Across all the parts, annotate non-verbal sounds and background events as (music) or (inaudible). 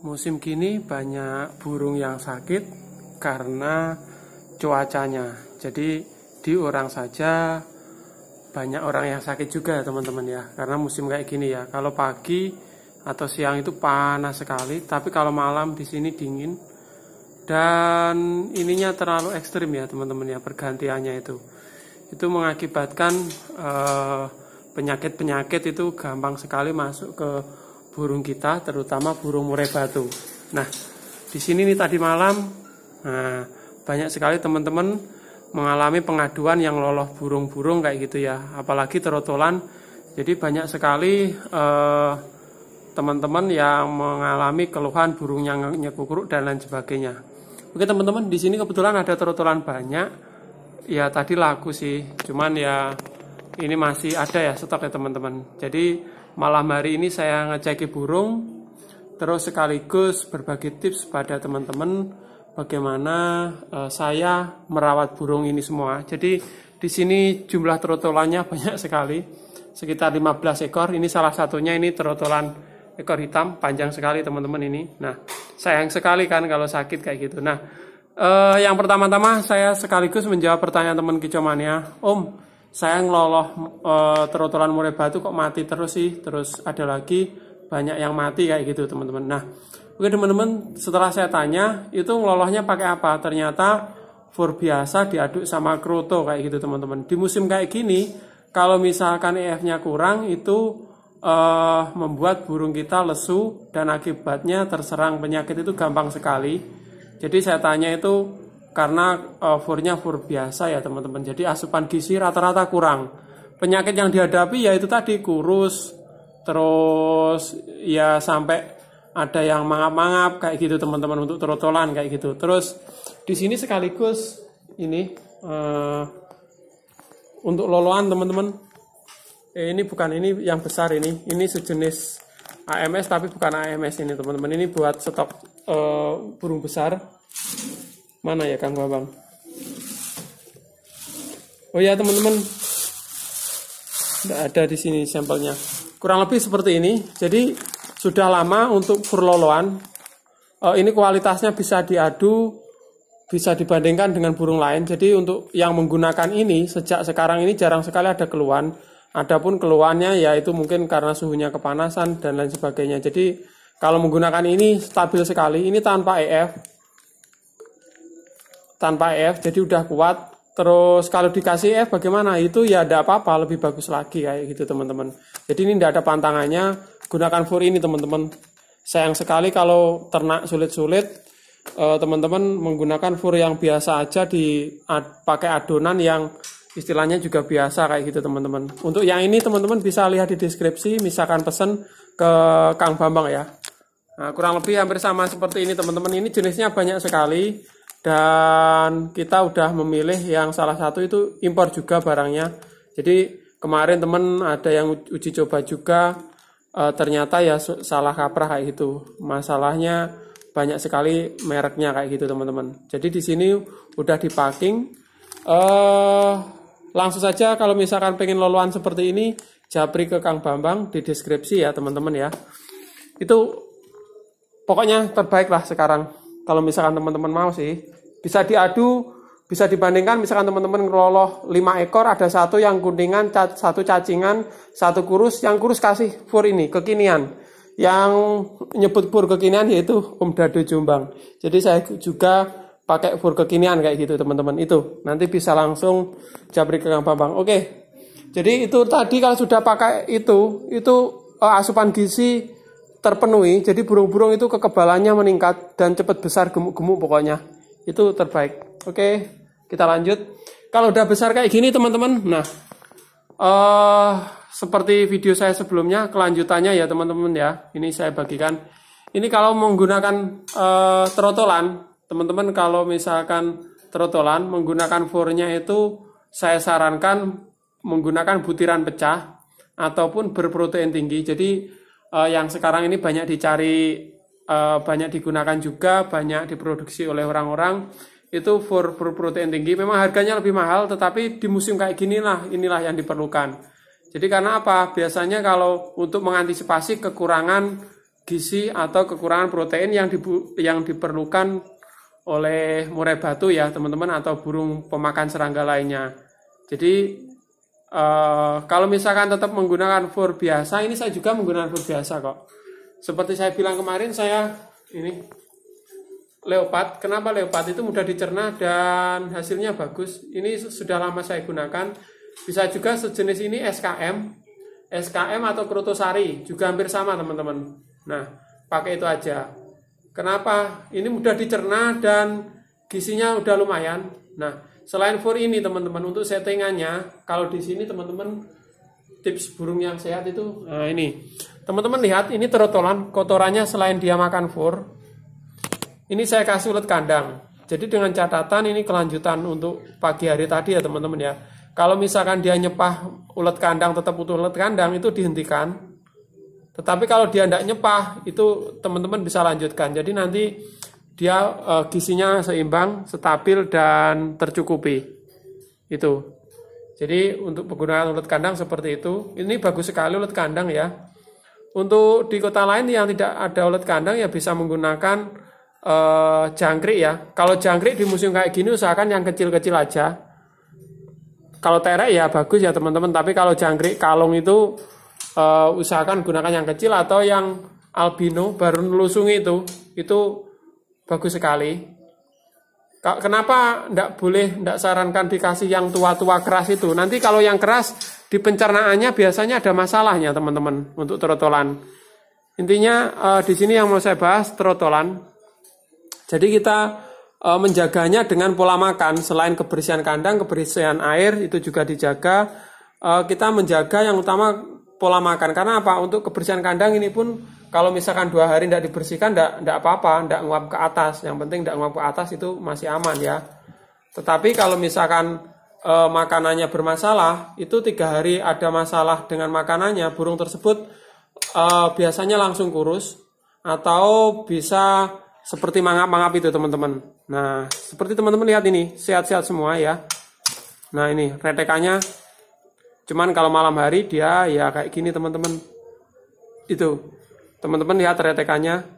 Musim kini banyak burung yang sakit karena cuacanya. Jadi di orang saja banyak orang yang sakit juga ya teman-teman ya. Karena musim kayak gini ya. Kalau pagi atau siang itu panas sekali, tapi kalau malam di sini dingin. Dan ininya terlalu ekstrim ya teman-teman ya pergantiannya itu. Itu mengakibatkan eh, penyakit-penyakit eh, itu gampang sekali masuk ke burung kita, terutama burung murai batu. Nah, di sini nih tadi malam, nah, banyak sekali teman-teman mengalami pengaduan yang loloh burung-burung kayak gitu ya, apalagi terotolan. Jadi banyak sekali eh, teman-teman eh, yang mengalami keluhan burung yang nyekukuruk dan lain sebagainya. Oke teman-teman, di sini kebetulan ada terotolan banyak. Ya tadi laku sih, cuman ya ini masih ada ya ya teman-teman. Jadi Malam hari ini saya ngeceki burung, terus sekaligus berbagi tips pada teman-teman bagaimana uh, saya merawat burung ini semua. Jadi di sini jumlah terotolannya (laughs) banyak sekali, sekitar 15 ekor. Ini salah satunya ini terotolan ekor hitam, panjang sekali teman-teman ini. Nah, sayang sekali kan kalau sakit kayak gitu. Nah, uh, yang pertama-tama saya sekaligus menjawab pertanyaan teman kicomania Om, saya ngeloloh e, eh, terotolan murai batu kok mati terus sih terus ada lagi banyak yang mati kayak gitu teman-teman nah oke teman-teman setelah saya tanya itu ngelolohnya pakai apa ternyata for biasa diaduk sama kroto kayak gitu teman-teman di musim kayak gini kalau misalkan EF-nya kurang itu uh, membuat burung kita lesu dan akibatnya terserang penyakit itu gampang sekali. Jadi saya tanya itu karena uh, furnya fur biasa ya teman-teman. Jadi asupan gizi rata-rata kurang. Penyakit yang dihadapi yaitu tadi kurus, terus ya sampai ada yang mangap-mangap kayak gitu teman-teman untuk terotolan kayak gitu. Terus di sini sekaligus ini uh, untuk loloan teman-teman. Eh, ini bukan ini yang besar ini, ini sejenis AMS tapi bukan AMS ini teman-teman. Ini buat stok uh, burung besar Mana ya Kang Babang? Oh ya teman-teman, tidak ada di sini sampelnya. Kurang lebih seperti ini. Jadi sudah lama untuk furloloan. Uh, eh, ini kualitasnya bisa diadu, bisa dibandingkan dengan burung lain. Jadi untuk yang menggunakan ini sejak sekarang ini jarang sekali ada keluhan. Adapun keluhannya yaitu mungkin karena suhunya kepanasan dan lain sebagainya. Jadi kalau menggunakan ini stabil sekali. Ini tanpa EF tanpa F jadi udah kuat terus kalau dikasih F bagaimana itu ya ada apa-apa lebih bagus lagi kayak gitu teman-teman jadi ini tidak ada pantangannya gunakan fur ini teman-teman sayang sekali kalau ternak sulit-sulit eh, teman-teman menggunakan fur yang biasa aja di ad, pakai adonan yang istilahnya juga biasa kayak gitu teman-teman. Untuk yang ini teman-teman bisa lihat di deskripsi, misalkan pesen ke Kang Bambang ya. Nah, kurang lebih hampir sama seperti ini teman-teman. Ini jenisnya banyak sekali dan kita udah memilih yang salah satu itu impor juga barangnya jadi kemarin temen ada yang uji coba juga e, ternyata ya salah kaprah kayak gitu masalahnya banyak sekali mereknya kayak gitu teman-teman jadi di sini udah di packing e, langsung saja kalau misalkan pengen loluan seperti ini japri ke Kang Bambang di deskripsi ya teman-teman ya itu pokoknya terbaik lah sekarang kalau misalkan teman-teman mau sih bisa diadu bisa dibandingkan misalkan teman-teman ngeloloh 5 ekor ada satu yang kuningan satu cacingan satu kurus yang kurus kasih fur ini kekinian yang nyebut fur kekinian yaitu Om Dado Jombang jadi saya juga pakai fur kekinian kayak gitu teman-teman itu nanti bisa langsung jabri ke Kang Bambang oke jadi itu tadi kalau sudah pakai itu itu eh, asupan gizi terpenuhi, jadi burung-burung itu kekebalannya meningkat dan cepat besar gemuk-gemuk pokoknya. Itu terbaik. Oke, kita lanjut. Kalau udah besar kayak gini teman-teman, nah uh, seperti video saya sebelumnya, kelanjutannya ya teman-teman ya. Ini saya bagikan. Ini kalau menggunakan uh, trotolan, teman-teman kalau misalkan terotolan menggunakan fornya itu saya sarankan menggunakan butiran pecah ataupun berprotein tinggi. Jadi uh, yang sekarang ini banyak dicari uh, banyak digunakan juga banyak diproduksi oleh orang-orang itu for, for protein tinggi memang harganya lebih mahal tetapi di musim kayak gini lah inilah yang diperlukan jadi karena apa biasanya kalau untuk mengantisipasi kekurangan gizi atau kekurangan protein yang dibu yang diperlukan oleh murai batu ya teman-teman atau burung pemakan serangga lainnya jadi Uh, kalau misalkan tetap menggunakan for biasa, ini saya juga menggunakan for biasa kok. Seperti saya bilang kemarin, saya ini leopard. Kenapa leopard itu mudah dicerna dan hasilnya bagus? Ini sudah lama saya gunakan. Bisa juga sejenis ini SKM, SKM atau Krotosari juga hampir sama teman-teman. Nah, pakai itu aja. Kenapa? Ini mudah dicerna dan gisinya udah lumayan. Nah, Selain for ini teman-teman untuk settingannya, kalau di sini teman-teman tips burung yang sehat itu nah ini. Teman-teman lihat ini terotolan kotorannya selain dia makan for. Ini saya kasih ulat kandang. Jadi dengan catatan ini kelanjutan untuk pagi hari tadi ya teman-teman ya. Kalau misalkan dia nyepah ulat kandang tetap utuh ulat kandang itu dihentikan. Tetapi kalau dia tidak nyepah itu teman-teman bisa lanjutkan. Jadi nanti dia uh, gisinya seimbang, stabil dan tercukupi. Itu. Jadi untuk penggunaan ulat kandang seperti itu. Ini bagus sekali ulat kandang ya. Untuk di kota lain yang tidak ada ulat kandang ya bisa menggunakan e, jangkrik ya. Kalau jangkrik di musim kayak gini usahakan yang kecil-kecil aja. Kalau terek ya bagus ya teman-teman, tapi kalau jangkrik kalung itu e, usahakan gunakan yang kecil atau yang albino baru nelusung itu. Itu Bagus sekali. Kenapa tidak boleh, tidak sarankan dikasih yang tua-tua keras itu? Nanti kalau yang keras di pencernaannya biasanya ada masalahnya teman-teman untuk trotolan. Intinya uh, di sini yang mau saya bahas trotolan. Jadi kita uh, menjaganya dengan pola makan. Selain kebersihan kandang, kebersihan air itu juga dijaga. Uh, kita menjaga yang utama pola makan. Karena apa? Untuk kebersihan kandang ini pun kalau misalkan dua hari tidak dibersihkan tidak tidak apa-apa tidak nguap ke atas yang penting tidak nguap ke atas itu masih aman ya tetapi kalau misalkan e, makanannya bermasalah itu tiga hari ada masalah dengan makanannya burung tersebut e, biasanya langsung kurus atau bisa seperti mangap-mangap itu teman-teman nah seperti teman-teman lihat ini sehat-sehat semua ya nah ini retekannya cuman kalau malam hari dia ya kayak gini teman-teman itu Teman-teman lihat retekannya.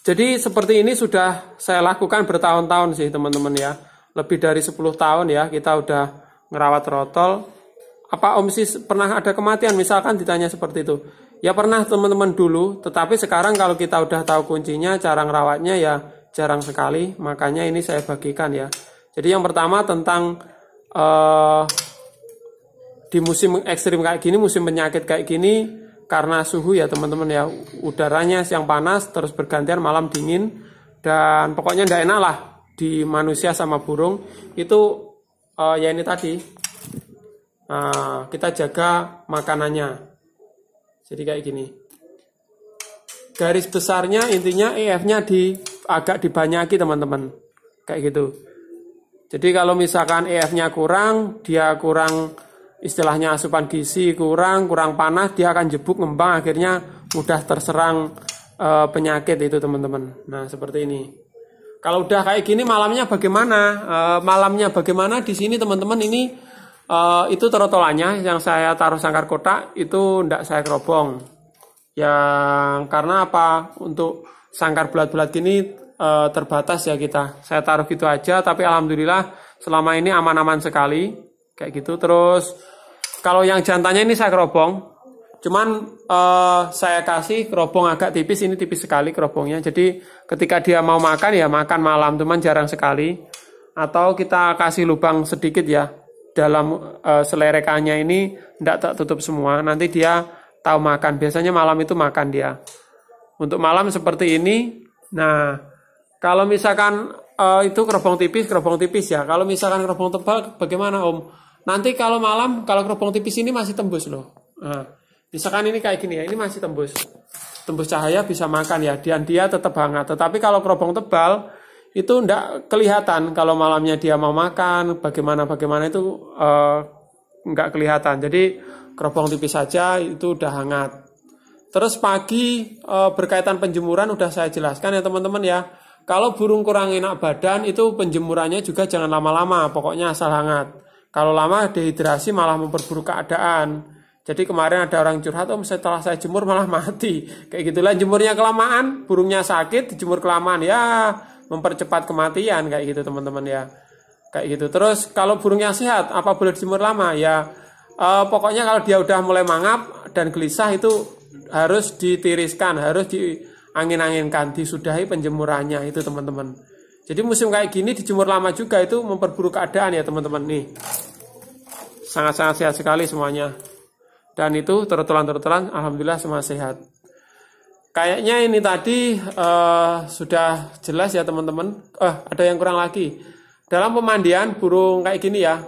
Jadi seperti ini sudah saya lakukan bertahun-tahun sih teman-teman ya. Lebih dari 10 tahun ya kita udah ngerawat rotol. Apa Om Sis pernah ada kematian misalkan ditanya seperti itu. Ya pernah teman-teman dulu, tetapi sekarang kalau kita udah tahu kuncinya, cara ngerawatnya ya jarang sekali. Makanya ini saya bagikan ya. Jadi yang pertama tentang uh, di musim ekstrim kayak gini, musim penyakit kayak gini, karena suhu ya teman-teman ya udaranya siang panas terus bergantian malam dingin dan pokoknya tidak enak lah di manusia sama burung itu uh, ya ini tadi uh, kita jaga makanannya jadi kayak gini garis besarnya intinya EF-nya di agak dibanyaki teman-teman kayak gitu jadi kalau misalkan EF-nya kurang dia kurang istilahnya asupan gizi kurang, kurang panas, dia akan jebuk ngembang akhirnya mudah terserang e, penyakit itu teman-teman. Nah, seperti ini. Kalau udah kayak gini malamnya bagaimana? E, malamnya bagaimana di sini teman-teman ini e, itu terotolanya yang saya taruh sangkar kotak itu ndak saya kerobong. Yang karena apa? Untuk sangkar bulat-bulat gini e, terbatas ya kita. Saya taruh gitu aja tapi alhamdulillah selama ini aman-aman sekali kayak gitu terus kalau yang jantannya ini saya kerobong cuman uh, saya kasih kerobong agak tipis ini tipis sekali kerobongnya jadi ketika dia mau makan ya makan malam cuman jarang sekali atau kita kasih lubang sedikit ya dalam uh, eh, selerekannya ini tidak tak tutup semua nanti dia tahu makan biasanya malam itu makan dia untuk malam seperti ini nah kalau misalkan uh, itu kerobong tipis kerobong tipis ya kalau misalkan kerobong tebal bagaimana om Nanti kalau malam kalau keropong tipis ini masih tembus loh. Nah, misalkan ini kayak gini ya, ini masih tembus. Tembus cahaya bisa makan ya, dan dia tetap hangat. Tetapi kalau kerobong tebal itu enggak kelihatan kalau malamnya dia mau makan, bagaimana bagaimana itu eh, nggak kelihatan. Jadi kerobong tipis saja itu udah hangat. Terus pagi eh, berkaitan penjemuran udah saya jelaskan ya teman-teman ya. Kalau burung kurang enak badan itu penjemurannya juga jangan lama-lama, pokoknya asal hangat. Kalau lama dehidrasi malah memperburuk keadaan. Jadi kemarin ada orang curhat, om setelah saya jemur malah (laughs) mati. Kayak gitulah jemurnya kelamaan, burungnya sakit, dijemur kelamaan ya mempercepat kematian kayak gitu teman-teman ya. Kayak gitu. Terus kalau burungnya sehat, apa boleh dijemur lama? Ya eh, pokoknya kalau dia udah mulai mangap dan gelisah itu harus ditiriskan, harus diangin anginkan disudahi penjemurannya itu teman-teman. Jadi musim kayak gini dijemur Lama juga itu memperburuk keadaan ya teman-teman nih. Sangat-sangat sehat sekali semuanya. Dan itu terutulan-terutulan alhamdulillah semua sehat. Kayaknya ini tadi uh, sudah jelas ya teman-teman. Eh, uh, ada yang kurang lagi. Dalam pemandian burung kayak gini ya.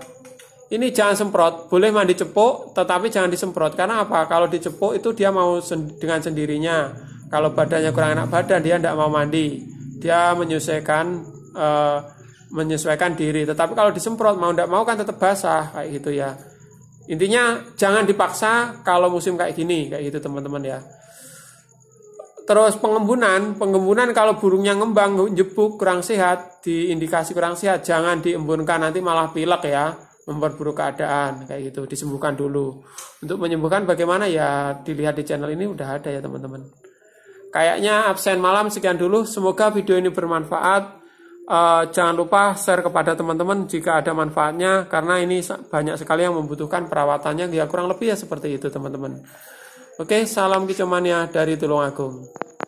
Ini jangan semprot, boleh mandi cepuk, tetapi jangan disemprot. Karena apa? Kalau dicepuk itu dia mau sen dengan sendirinya. Kalau badannya kurang enak badan, dia tidak mau mandi dia menyesuaikan uh, menyesuaikan diri. Tetapi kalau disemprot mau tidak mau kan tetap basah kayak gitu ya. Intinya jangan dipaksa kalau musim kayak gini kayak gitu teman-teman ya. Terus pengembunan, pengembunan kalau burungnya ngembang, jebuk, kurang sehat, diindikasi kurang sehat, jangan diembunkan nanti malah pilek ya, memperburuk keadaan kayak gitu, disembuhkan dulu. Untuk menyembuhkan bagaimana ya dilihat di channel ini udah ada ya teman-teman. Kayaknya absen malam sekian dulu. Semoga video ini bermanfaat. Uh, jangan lupa share kepada teman-teman jika ada manfaatnya karena ini banyak sekali yang membutuhkan perawatannya ya kurang lebih ya seperti itu teman-teman. Oke, salam ya dari Tulungagung.